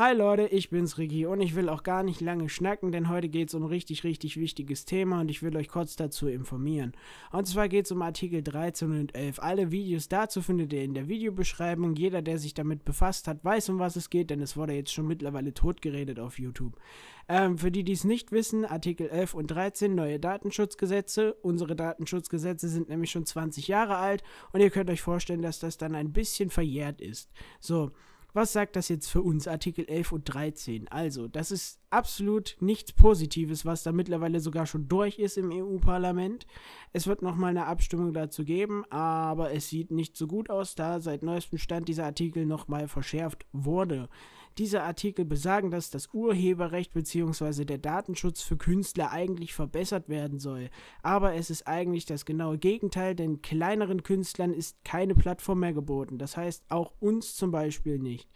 Hi Leute, ich bin's Ricky und ich will auch gar nicht lange schnacken, denn heute geht's um ein richtig, richtig wichtiges Thema und ich will euch kurz dazu informieren. Und zwar geht's um Artikel 13 und 11. Alle Videos dazu findet ihr in der Videobeschreibung. Jeder, der sich damit befasst hat, weiß, um was es geht, denn es wurde jetzt schon mittlerweile totgeredet auf YouTube. Ähm, für die, die es nicht wissen, Artikel 11 und 13, neue Datenschutzgesetze. Unsere Datenschutzgesetze sind nämlich schon 20 Jahre alt und ihr könnt euch vorstellen, dass das dann ein bisschen verjährt ist. So, was sagt das jetzt für uns, Artikel 11 und 13? Also, das ist absolut nichts Positives, was da mittlerweile sogar schon durch ist im EU-Parlament. Es wird nochmal eine Abstimmung dazu geben, aber es sieht nicht so gut aus, da seit neuestem Stand dieser Artikel nochmal verschärft wurde. Diese Artikel besagen, dass das Urheberrecht bzw. der Datenschutz für Künstler eigentlich verbessert werden soll. Aber es ist eigentlich das genaue Gegenteil, denn kleineren Künstlern ist keine Plattform mehr geboten. Das heißt auch uns zum Beispiel nicht.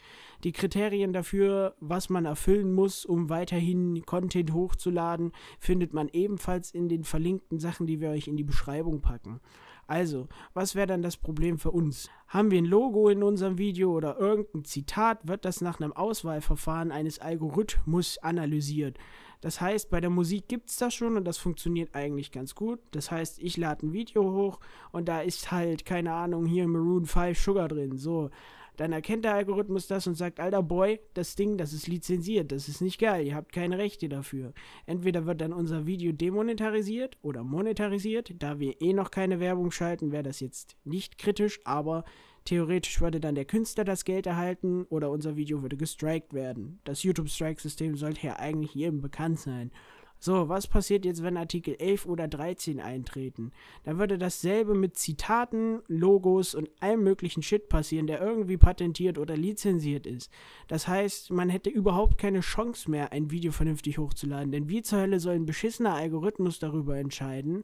Die Kriterien dafür, was man erfüllen muss, um weiterhin Content hochzuladen, findet man ebenfalls in den verlinkten Sachen, die wir euch in die Beschreibung packen. Also, was wäre dann das Problem für uns? Haben wir ein Logo in unserem Video oder irgendein Zitat, wird das nach einem Auswahlverfahren eines Algorithmus analysiert. Das heißt, bei der Musik gibt es das schon und das funktioniert eigentlich ganz gut. Das heißt, ich lade ein Video hoch und da ist halt, keine Ahnung, hier Maroon 5 Sugar drin. So, dann erkennt der Algorithmus das und sagt, alter Boy, das Ding, das ist lizenziert, das ist nicht geil, ihr habt keine Rechte dafür. Entweder wird dann unser Video demonetarisiert oder monetarisiert. Da wir eh noch keine Werbung schalten, wäre das jetzt nicht kritisch, aber theoretisch würde dann der Künstler das Geld erhalten oder unser Video würde gestrikt werden. Das YouTube-Strike-System sollte ja eigentlich jedem bekannt sein. So, was passiert jetzt, wenn Artikel 11 oder 13 eintreten? Dann würde dasselbe mit Zitaten, Logos und allem möglichen Shit passieren, der irgendwie patentiert oder lizenziert ist. Das heißt, man hätte überhaupt keine Chance mehr, ein Video vernünftig hochzuladen, denn wie zur Hölle soll ein beschissener Algorithmus darüber entscheiden,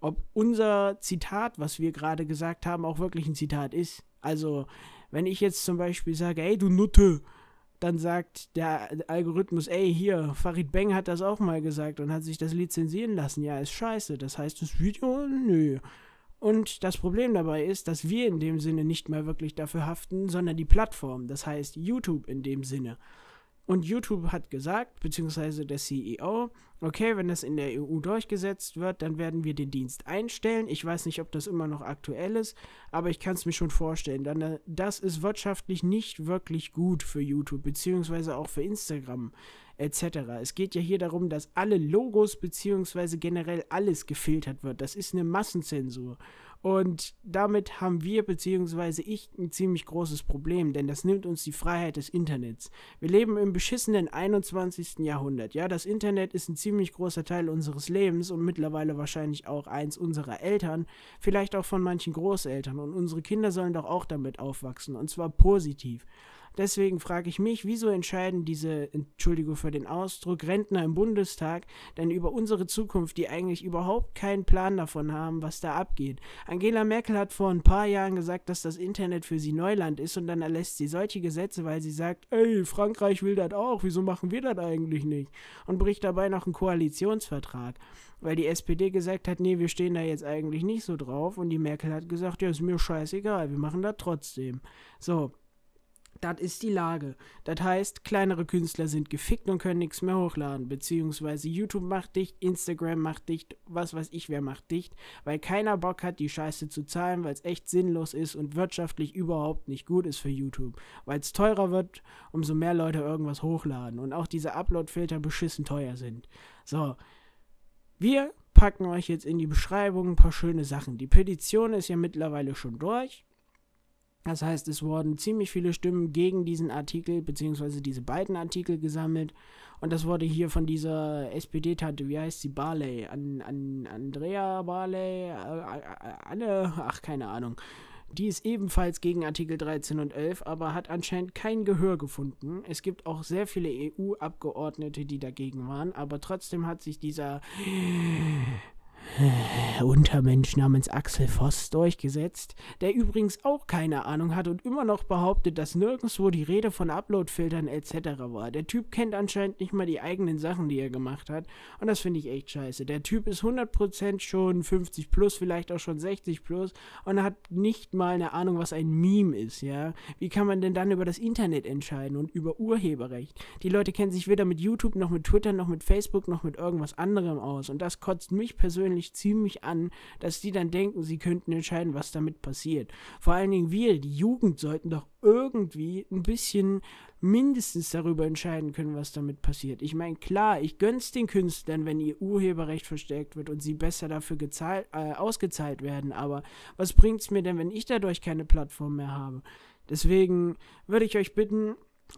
ob unser Zitat, was wir gerade gesagt haben, auch wirklich ein Zitat ist? Also, wenn ich jetzt zum Beispiel sage, ey, du Nutte, dann sagt der Algorithmus, ey, hier, Farid Beng hat das auch mal gesagt und hat sich das lizenzieren lassen. Ja, ist scheiße. Das heißt, das Video, nö. Und das Problem dabei ist, dass wir in dem Sinne nicht mehr wirklich dafür haften, sondern die Plattform, das heißt YouTube in dem Sinne. Und YouTube hat gesagt, beziehungsweise der CEO, okay, wenn das in der EU durchgesetzt wird, dann werden wir den Dienst einstellen. Ich weiß nicht, ob das immer noch aktuell ist, aber ich kann es mir schon vorstellen. Dann, äh, das ist wirtschaftlich nicht wirklich gut für YouTube, beziehungsweise auch für Instagram etc. Es geht ja hier darum, dass alle Logos, beziehungsweise generell alles gefiltert wird. Das ist eine Massenzensur. Und damit haben wir bzw. ich ein ziemlich großes Problem, denn das nimmt uns die Freiheit des Internets. Wir leben im beschissenen 21. Jahrhundert. Ja, das Internet ist ein ziemlich großer Teil unseres Lebens und mittlerweile wahrscheinlich auch eins unserer Eltern, vielleicht auch von manchen Großeltern. Und unsere Kinder sollen doch auch damit aufwachsen, und zwar positiv. Deswegen frage ich mich, wieso entscheiden diese, Entschuldigung für den Ausdruck, Rentner im Bundestag denn über unsere Zukunft, die eigentlich überhaupt keinen Plan davon haben, was da abgeht. Angela Merkel hat vor ein paar Jahren gesagt, dass das Internet für sie Neuland ist und dann erlässt sie solche Gesetze, weil sie sagt, ey, Frankreich will das auch, wieso machen wir das eigentlich nicht? Und bricht dabei noch einen Koalitionsvertrag, weil die SPD gesagt hat, nee, wir stehen da jetzt eigentlich nicht so drauf und die Merkel hat gesagt, ja, ist mir scheißegal, wir machen das trotzdem. So, das ist die Lage. Das heißt, kleinere Künstler sind gefickt und können nichts mehr hochladen. Beziehungsweise YouTube macht dicht, Instagram macht dicht, was weiß ich, wer macht dicht, weil keiner Bock hat, die Scheiße zu zahlen, weil es echt sinnlos ist und wirtschaftlich überhaupt nicht gut ist für YouTube. Weil es teurer wird, umso mehr Leute irgendwas hochladen. Und auch diese Upload-Filter beschissen teuer sind. So. Wir packen euch jetzt in die Beschreibung ein paar schöne Sachen. Die Petition ist ja mittlerweile schon durch. Das heißt, es wurden ziemlich viele Stimmen gegen diesen Artikel beziehungsweise diese beiden Artikel gesammelt. Und das wurde hier von dieser SPD-Tante, wie heißt sie, Barley, an, an Andrea Barley, äh, äh, äh, alle, ach keine Ahnung. Die ist ebenfalls gegen Artikel 13 und 11, aber hat anscheinend kein Gehör gefunden. Es gibt auch sehr viele EU-Abgeordnete, die dagegen waren, aber trotzdem hat sich dieser äh, Untermensch namens Axel Voss durchgesetzt, der übrigens auch keine Ahnung hat und immer noch behauptet, dass nirgendwo die Rede von Uploadfiltern etc. war. Der Typ kennt anscheinend nicht mal die eigenen Sachen, die er gemacht hat. Und das finde ich echt scheiße. Der Typ ist 100% schon 50 plus, vielleicht auch schon 60 plus und hat nicht mal eine Ahnung, was ein Meme ist, ja? Wie kann man denn dann über das Internet entscheiden und über Urheberrecht? Die Leute kennen sich weder mit YouTube noch mit Twitter noch mit Facebook noch mit irgendwas anderem aus. Und das kotzt mich persönlich ziemlich an, dass die dann denken, sie könnten entscheiden, was damit passiert. Vor allen Dingen wir, die Jugend, sollten doch irgendwie ein bisschen mindestens darüber entscheiden können, was damit passiert. Ich meine, klar, ich gönn's den Künstlern, wenn ihr Urheberrecht verstärkt wird und sie besser dafür gezahlt, äh, ausgezahlt werden, aber was bringt's mir denn, wenn ich dadurch keine Plattform mehr habe? Deswegen würde ich euch bitten,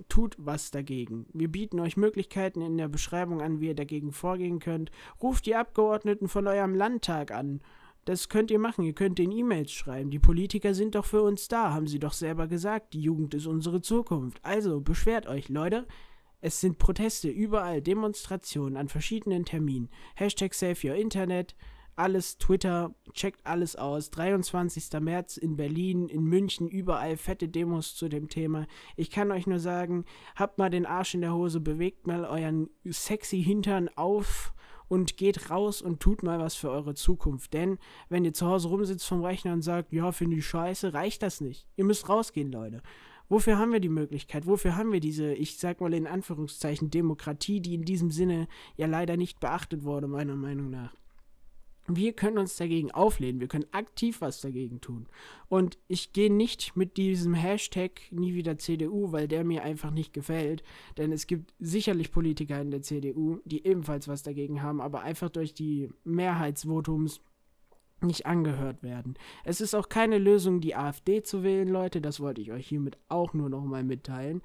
Tut was dagegen. Wir bieten euch Möglichkeiten in der Beschreibung an, wie ihr dagegen vorgehen könnt. Ruft die Abgeordneten von eurem Landtag an. Das könnt ihr machen, ihr könnt den E-Mails schreiben. Die Politiker sind doch für uns da, haben sie doch selber gesagt. Die Jugend ist unsere Zukunft. Also beschwert euch, Leute. Es sind Proteste überall, Demonstrationen an verschiedenen Terminen. Hashtag Save Your Internet alles Twitter, checkt alles aus. 23. März in Berlin, in München, überall fette Demos zu dem Thema. Ich kann euch nur sagen, habt mal den Arsch in der Hose, bewegt mal euren sexy Hintern auf und geht raus und tut mal was für eure Zukunft. Denn wenn ihr zu Hause rumsitzt vom Rechner und sagt, ja, finde ich scheiße, reicht das nicht. Ihr müsst rausgehen, Leute. Wofür haben wir die Möglichkeit? Wofür haben wir diese, ich sag mal in Anführungszeichen, Demokratie, die in diesem Sinne ja leider nicht beachtet wurde, meiner Meinung nach? wir können uns dagegen auflehnen, wir können aktiv was dagegen tun. Und ich gehe nicht mit diesem Hashtag nie wieder CDU, weil der mir einfach nicht gefällt, denn es gibt sicherlich Politiker in der CDU, die ebenfalls was dagegen haben, aber einfach durch die Mehrheitsvotums nicht angehört werden. Es ist auch keine Lösung, die AfD zu wählen, Leute, das wollte ich euch hiermit auch nur nochmal mitteilen,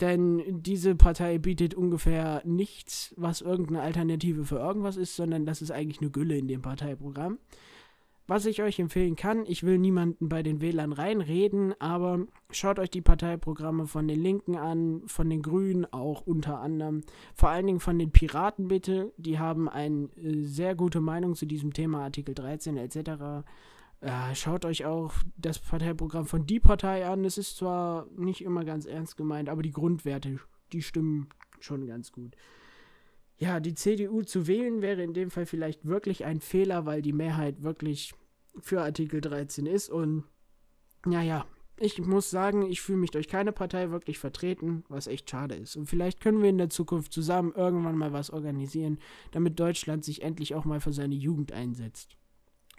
denn diese Partei bietet ungefähr nichts, was irgendeine Alternative für irgendwas ist, sondern das ist eigentlich eine Gülle in dem Parteiprogramm. Was ich euch empfehlen kann, ich will niemanden bei den Wählern reinreden, aber schaut euch die Parteiprogramme von den Linken an, von den Grünen auch unter anderem, vor allen Dingen von den Piraten bitte, die haben eine sehr gute Meinung zu diesem Thema Artikel 13 etc. Äh, schaut euch auch das Parteiprogramm von Die Partei an. Es ist zwar nicht immer ganz ernst gemeint, aber die Grundwerte, die stimmen schon ganz gut. Ja, die CDU zu wählen wäre in dem Fall vielleicht wirklich ein Fehler, weil die Mehrheit wirklich für Artikel 13 ist. Und naja, ich muss sagen, ich fühle mich durch keine Partei wirklich vertreten, was echt schade ist. Und vielleicht können wir in der Zukunft zusammen irgendwann mal was organisieren, damit Deutschland sich endlich auch mal für seine Jugend einsetzt.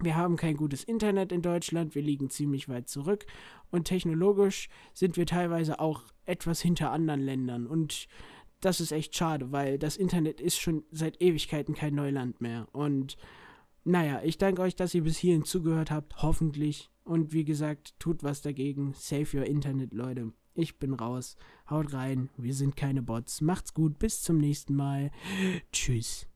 Wir haben kein gutes Internet in Deutschland, wir liegen ziemlich weit zurück und technologisch sind wir teilweise auch etwas hinter anderen Ländern und das ist echt schade, weil das Internet ist schon seit Ewigkeiten kein Neuland mehr und naja, ich danke euch, dass ihr bis hierhin zugehört habt, hoffentlich und wie gesagt, tut was dagegen, save your Internet, Leute. Ich bin raus, haut rein, wir sind keine Bots, macht's gut, bis zum nächsten Mal, tschüss.